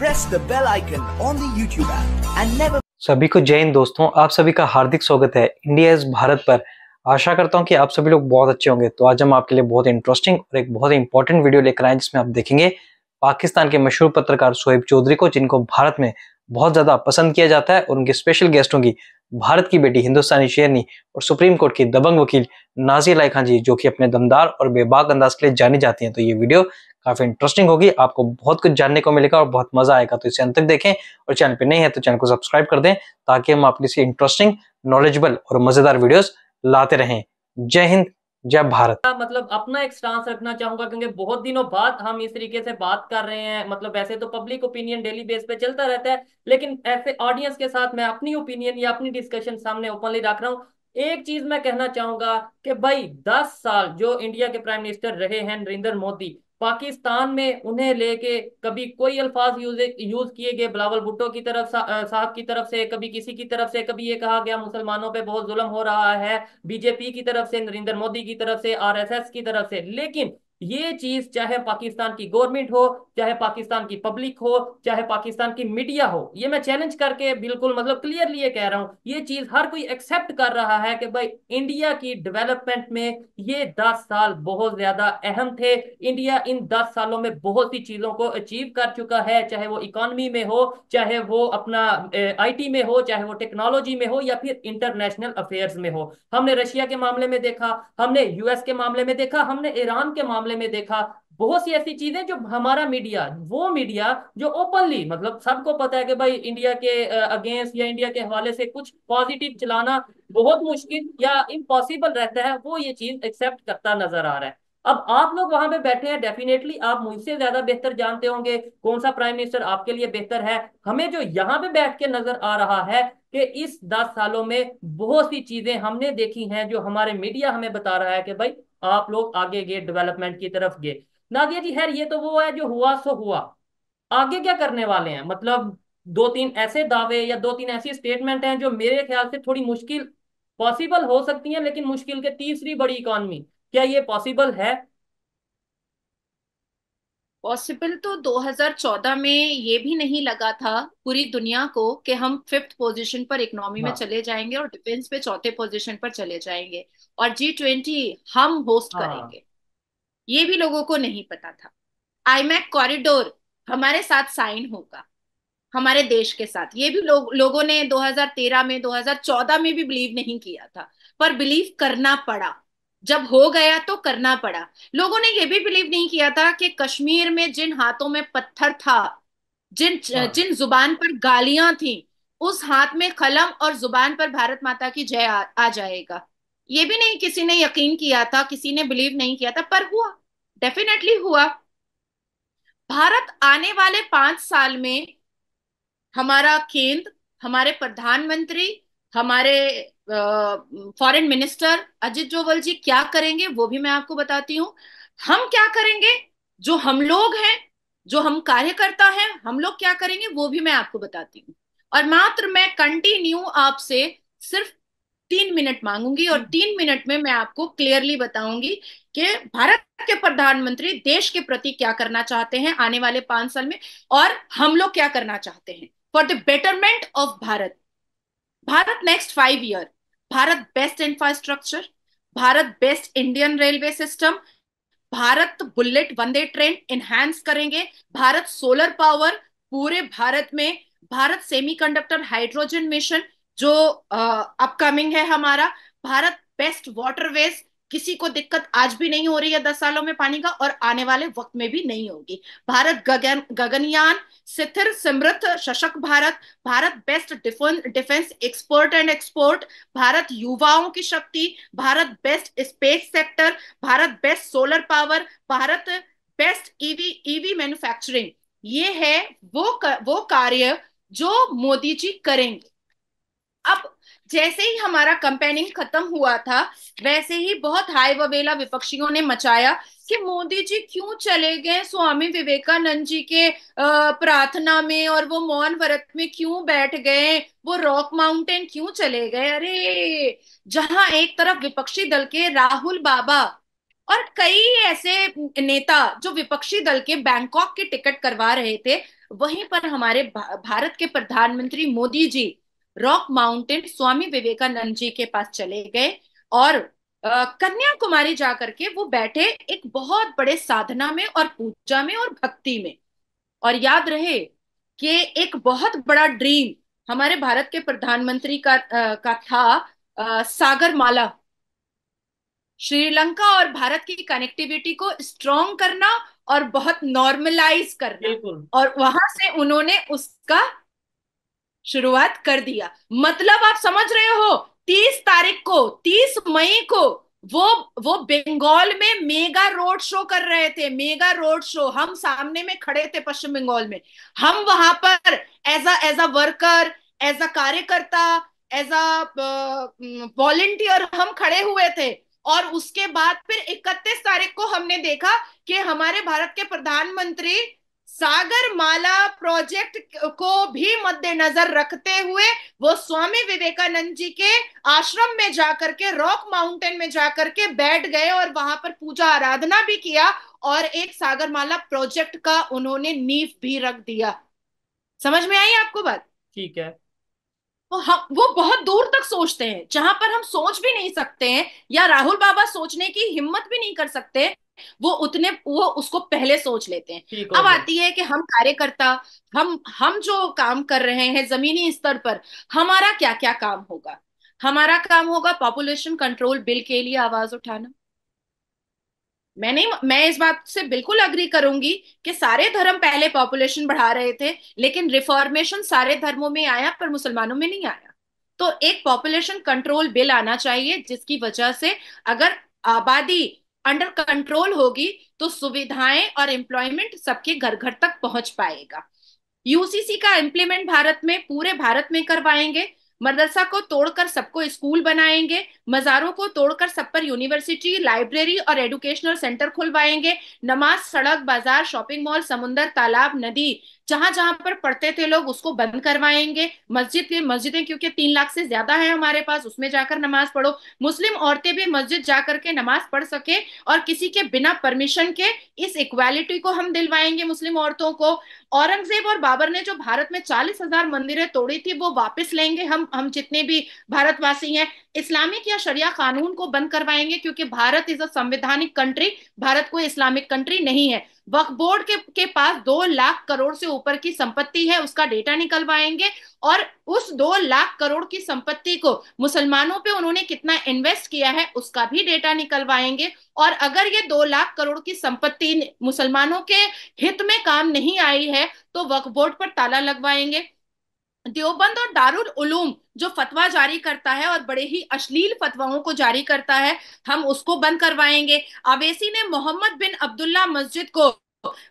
press the bell icon on the YouTube app and never सभी को जय हिंद दोस्तों आप सभी का हार्दिक स्वागत है इंडिया इज भारत पर आशा करता हूं कि आप सभी लोग बहुत अच्छे होंगे तो आज हम आपके लिए बहुत इंटरेस्टिंग और एक बहुत इंपॉर्टेंट वीडियो लेकर आए जिसमें आप देखेंगे पाकिस्तान के मशहूर पत्रकार शोएब चौधरी को जिनको भारत में बहुत ज़्यादा पसंद किया जाता है और उनके स्पेशल गेस्टों की भारत की बेटी हिंदुस्तानी शेरनी और सुप्रीम कोर्ट की दबंग वकील नाजी लाई खान जी जो कि अपने दमदार और बेबाक अंदाज के लिए जानी जाती हैं तो ये वीडियो काफी इंटरेस्टिंग होगी आपको बहुत कुछ जानने को मिलेगा और बहुत मजा आएगा तो इसे अंत तक देखें और चैनल पर नहीं है तो चैनल को सब्सक्राइब कर दें ताकि हम आपके लिए इंटरेस्टिंग नॉलेजेबल और मजेदार वीडियोस लाते रहें जय हिंद जय भारत मतलब अपना एक स्टांस रखना चाहूंगा क्योंकि बहुत दिनों बाद हम इस तरीके से बात कर रहे हैं मतलब वैसे तो पब्लिक ओपिनियन डेली बेस पे चलता रहता है लेकिन ऐसे ऑडियंस के साथ मैं अपनी ओपिनियन या अपनी डिस्कशन सामने ओपनली रख रहा हूँ एक चीज मैं कहना चाहूंगा कि भाई 10 साल जो इंडिया के प्राइम मिनिस्टर रहे हैं नरेंद्र मोदी पाकिस्तान में उन्हें लेके कभी कोई अल्फाज यूज यूज किए गए बिलावल भुट्टो की तरफ साहब की तरफ से कभी किसी की तरफ से कभी ये कहा गया मुसलमानों पे बहुत जुल्म हो रहा है बीजेपी की तरफ से नरेंद्र मोदी की तरफ से आरएसएस की तरफ से लेकिन ये चीज चाहे पाकिस्तान की गवर्नमेंट हो चाहे पाकिस्तान की पब्लिक हो चाहे पाकिस्तान की मीडिया हो ये मैं चैलेंज करके बिल्कुल मतलब क्लियरली ये कह रहा हूं ये चीज हर कोई एक्सेप्ट कर रहा है कि भाई इंडिया की डेवलपमेंट में ये दस साल बहुत ज्यादा अहम थे इंडिया इन दस सालों में बहुत सी चीजों को अचीव कर चुका है चाहे वो इकोनमी में हो चाहे वो अपना आई में हो चाहे वो टेक्नोलॉजी में हो या फिर इंटरनेशनल अफेयर्स में हो हमने रशिया के मामले में देखा हमने यूएस के मामले में देखा हमने ईरान के मामले मामले में देखा बहुत सी ऐसी चीजें जो हमारा मीडिया वो मीडिया जो ओपनली मतलब सबको पता है कि भाई इंडिया के अगेंस्ट या इंडिया के हवाले से कुछ पॉजिटिव चलाना बहुत मुश्किल या इम्पॉसिबल रहता है वो ये चीज एक्सेप्ट करता नजर आ रहा है अब आप लोग वहां पे बैठे हैं डेफिनेटली आप मुझसे ज्यादा बेहतर जानते होंगे कौन सा प्राइम मिनिस्टर आपके लिए बेहतर है हमें जो यहाँ पे बैठ के नजर आ रहा है कि इस दस सालों में बहुत सी चीजें हमने देखी हैं जो हमारे मीडिया हमें बता रहा है कि भाई आप लोग आगे गए डेवलपमेंट की तरफ गए नादिया जी खैर ये तो वो है जो हुआ सो हुआ आगे क्या करने वाले हैं मतलब दो तीन ऐसे दावे या दो तीन ऐसी स्टेटमेंट हैं जो मेरे ख्याल से थोड़ी मुश्किल पॉसिबल हो सकती है लेकिन मुश्किल के तीसरी बड़ी इकॉनमी क्या ये पॉसिबल है पॉसिबल तो 2014 में ये भी नहीं लगा था पूरी दुनिया को कि हम फिफ्थ पोजीशन पर इकोनॉमी में हाँ। चले जाएंगे और डिफेंस पे चौथे पोजीशन पर चले जाएंगे और जी ट्वेंटी हम होस्ट हाँ. करेंगे ये भी लोगों को नहीं पता था आईमैक कॉरिडोर हमारे साथ साइन होगा हमारे देश के साथ ये भी लोग लोगों ने 2013 में 2014 में भी बिलीव नहीं किया था पर बिलीव करना पड़ा जब हो गया तो करना पड़ा लोगों ने यह भी बिलीव नहीं किया था कि कश्मीर में जिन हाथों में पत्थर था जिन हाँ। जिन जुबान पर गालियां थी उस हाथ में कलम और जुबान पर भारत माता की जय आ, आ जाएगा ये भी नहीं किसी ने यकीन किया था किसी ने बिलीव नहीं किया था पर हुआ डेफिनेटली हुआ भारत आने वाले पांच साल में हमारा केंद्र हमारे प्रधानमंत्री हमारे फॉरेन मिनिस्टर अजित जोवल जी क्या करेंगे वो भी मैं आपको बताती हूँ हम क्या करेंगे जो हम लोग हैं जो हम कार्यकर्ता हैं हम लोग क्या करेंगे वो भी मैं आपको बताती हूँ और मात्र मैं कंटिन्यू आपसे सिर्फ तीन मिनट मांगूंगी और हम्म। तीन मिनट में मैं आपको क्लियरली बताऊंगी कि भारत के प्रधानमंत्री देश के प्रति क्या करना चाहते हैं आने वाले पांच साल में और हम लोग क्या करना चाहते हैं for the betterment of Bharat Bharat next five year Bharat best infrastructure Bharat best Indian railway system Bharat bullet Vande train enhance करेंगे भारत सोलर पावर पूरे भारत में भारत सेमीकंडक्टर हाइड्रोजन मिशन जो अपकमिंग uh, है हमारा भारत बेस्ट वाटरवेज किसी को दिक्कत आज भी नहीं हो रही है दस सालों में पानी का और आने वाले वक्त में भी नहीं होगी भारत गगन गगनयान स्थिर समृद्ध सशक्त Bharat Bharat best defence expert and export Bharat युवाओं की शक्ति Bharat best space sector Bharat best solar power Bharat best EV EV manufacturing ये है वो वो कार्य जो मोदी जी करेंगे अब जैसे ही हमारा कंपेनिंग खत्म हुआ था वैसे ही बहुत हाई वबेला विपक्षियों ने मचाया कि मोदी जी क्यों चले गए स्वामी विवेकानंद जी के प्रार्थना में और वो मौन व्रत में क्यों बैठ गए वो रॉक माउंटेन क्यों चले गए अरे जहां एक तरफ विपक्षी दल के राहुल बाबा और कई ऐसे नेता जो विपक्षी दल के बैंकॉक के टिकट करवा रहे थे वहीं पर हमारे भारत के प्रधानमंत्री मोदी जी रॉक माउंटेन स्वामी विवेकानंद जी के पास चले गए और कन्याकुमारी जाकर के वो बैठे एक बहुत बड़े साधना में और पूजा में और भक्ति में और याद रहे कि एक बहुत बड़ा ड्रीम हमारे भारत के प्रधानमंत्री का आ, का था सागरमाला श्रीलंका और भारत की कनेक्टिविटी को स्ट्रॉन्ग करना और बहुत नॉर्मलाइज करना और वहां से उन्होंने उसका शुरुआत कर दिया मतलब आप समझ रहे हो तीस तारीख को तीस मई को वो वो बंगाल में मेगा रोड शो कर रहे थे मेगा रोड शो हम सामने में खड़े थे पश्चिम बंगाल में हम वहां पर as a as a worker as a कार्यकर्ता एज अ वॉलेंटियर हम खड़े हुए थे और उसके बाद फिर इकतीस तारीख को हमने देखा कि हमारे भारत के प्रधानमंत्री सागर माला प्रोजेक्ट को भी मद्देनजर रखते हुए वो स्वामी विवेकानंद जी के आश्रम में जाकर के रॉक माउंटेन में जाकर के बैठ गए और वहां पर पूजा आराधना भी किया और एक सागरमाला प्रोजेक्ट का उन्होंने नींव भी रख दिया समझ में आई आपको बात ठीक है वो तो हम वो बहुत दूर तक सोचते हैं जहां पर हम सोच भी नहीं सकते हैं या राहुल बाबा सोचने की हिम्मत भी नहीं कर सकते वो उतने वो उसको पहले सोच लेते हैं अब आती है कि हम कार्यकर्ता हम हम जो काम कर रहे हैं जमीनी स्तर पर हमारा क्या क्या काम होगा हमारा काम होगा पॉपुलेशन कंट्रोल बिल के लिए आवाज उठाना मैं नहीं मैं इस बात से बिल्कुल अग्री करूंगी कि सारे धर्म पहले पॉपुलेशन बढ़ा रहे थे लेकिन रिफॉर्मेशन सारे धर्मों में आया पर मुसलमानों में नहीं आया तो एक पॉपुलेशन कंट्रोल बिल आना चाहिए जिसकी वजह से अगर आबादी अंडर कंट्रोल होगी तो सुविधाएं और एम्प्लॉयमेंट सबके घर घर तक पहुंच पाएगा यूसीसी का इम्प्लीमेंट भारत में पूरे भारत में करवाएंगे मदरसा को तोड़कर सबको स्कूल बनाएंगे मज़ारों को तोड़कर सब पर यूनिवर्सिटी लाइब्रेरी और एडुकेशनल सेंटर खुलवाएंगे नमाज सड़क बाजार शॉपिंग मॉल समुन्दर तालाब नदी जहां जहां पर पढ़ते थे लोग उसको बंद करवाएंगे मस्जिद के मस्जिदें क्योंकि तीन लाख से ज्यादा है हमारे पास उसमें जाकर नमाज पढ़ो मुस्लिम औरतें भी मस्जिद जाकर के नमाज पढ़ सके और किसी के बिना परमिशन के इस इक्वालिटी को हम दिलवाएंगे मुस्लिम औरतों को औरंगजेब और बाबर ने जो भारत में चालीस हजार मंदिरें तोड़ी थी वो वापस लेंगे हम हम जितने भी भारतवासी हैं इस्लामिक या शरिया कानून को बंद करवाएंगे क्योंकि भारत इज अ संवैधानिक कंट्री भारत कोई इस्लामिक कंट्री नहीं है वक्फ बोर्ड के, के पास दो लाख करोड़ से ऊपर की संपत्ति है उसका डेटा निकलवाएंगे और उस दो लाख करोड़ की संपत्ति को मुसलमानों पे उन्होंने कितना इन्वेस्ट किया है उसका भी डेटा निकलवाएंगे और अगर ये दो लाख करोड़ की संपत्ति मुसलमानों के हित में काम नहीं आई है तो वक्फ बोर्ड पर ताला लगवाएंगे देवबंद और दारुल उलूम जो फतवा जारी करता है और बड़े ही अश्लील फतवाओं को जारी करता है हम उसको बंद करवाएंगे अवेसी ने मोहम्मद बिन अब्दुल्ला मस्जिद को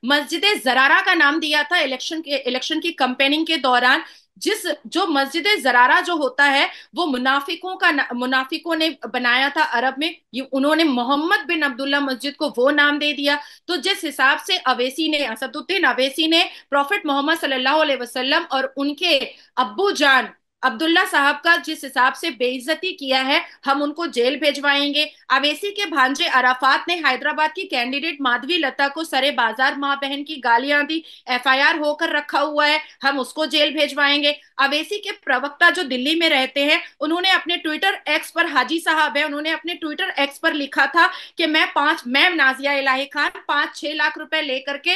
मस्जिद जरारा का नाम दिया था इलेक्शन के इलेक्शन की कंपेनिंग के दौरान जिस जो मस्जिद जरारा जो होता है वो मुनाफिकों का मुनाफिकों ने बनाया था अरब में ये उन्होंने मोहम्मद बिन अब्दुल्ला मस्जिद को वो नाम दे दिया तो जिस हिसाब से अवेसी ने असदुद्दीन अवेसी ने प्रॉफिट मोहम्मद सल्लल्लाहु अलैहि वसल्लम और उनके अब्बू जान अब्दुल्ला साहब का जिस हिसाब से बेइज्जती किया है हम उनको जेल भेजवाएंगे अवेसी के भांजे अराफात ने हैदराबाद की कैंडिडेट माधवी लता को सरे बाजार माँ बहन की गालियां दी एफआईआर होकर रखा हुआ है हम उसको जेल भेजवाएंगे अवेसी के प्रवक्ता जो दिल्ली में रहते हैं उन्होंने अपने ट्विटर एक्स पर हाजी साहब है उन्होंने अपने ट्विटर एक्स पर लिखा था कि मैं पांच मैम नाजिया इलाही खान पांच छह लाख रुपए लेकर के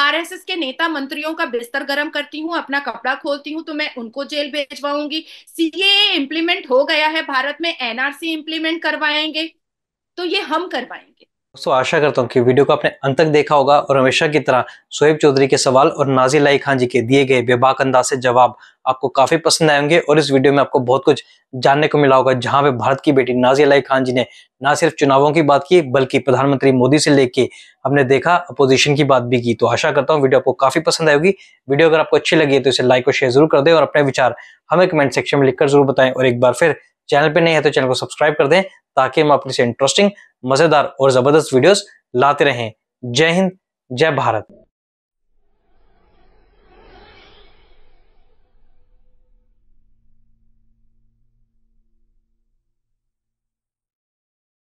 आर के नेता मंत्रियों का बिस्तर गर्म करती हूँ अपना कपड़ा खोलती हूँ तो मैं उनको जेल भेजवा करवाऊंगी सीए इंप्लीमेंट हो गया है भारत में एनआरसी इंप्लीमेंट करवाएंगे तो ये हम करवाएंगे दोस्तों आशा करता हूँ कि वीडियो को आपने अंत तक देखा होगा और हमेशा की तरह सोहेब चौधरी के सवाल और नाजी लाई खान जी के दिए गए बेबाक अंदाज से जवाब आपको काफी पसंद आएंगे और इस वीडियो में आपको बहुत कुछ जानने को मिला होगा जहां पे भारत की बेटी नाजी लाई खान जी ने ना सिर्फ चुनावों की बात की बल्कि प्रधानमंत्री मोदी से लेके हमने देखा अपोजिशन की बात भी की तो आशा करता हूँ वीडियो आपको काफी पसंद आएगी वीडियो अगर आपको अच्छी लगी तो इसे लाइक और शेयर जरूर कर दे और अपने विचार हमें कमेंट सेक्शन में लिखकर जरूर बताएं और एक बार फिर चैनल पे नहीं है तो चैनल को सब्सक्राइब कर दें ताकि हम अपने से इंटरेस्टिंग मजेदार और जबरदस्त वीडियोस लाते रहें जय हिंद जय भारत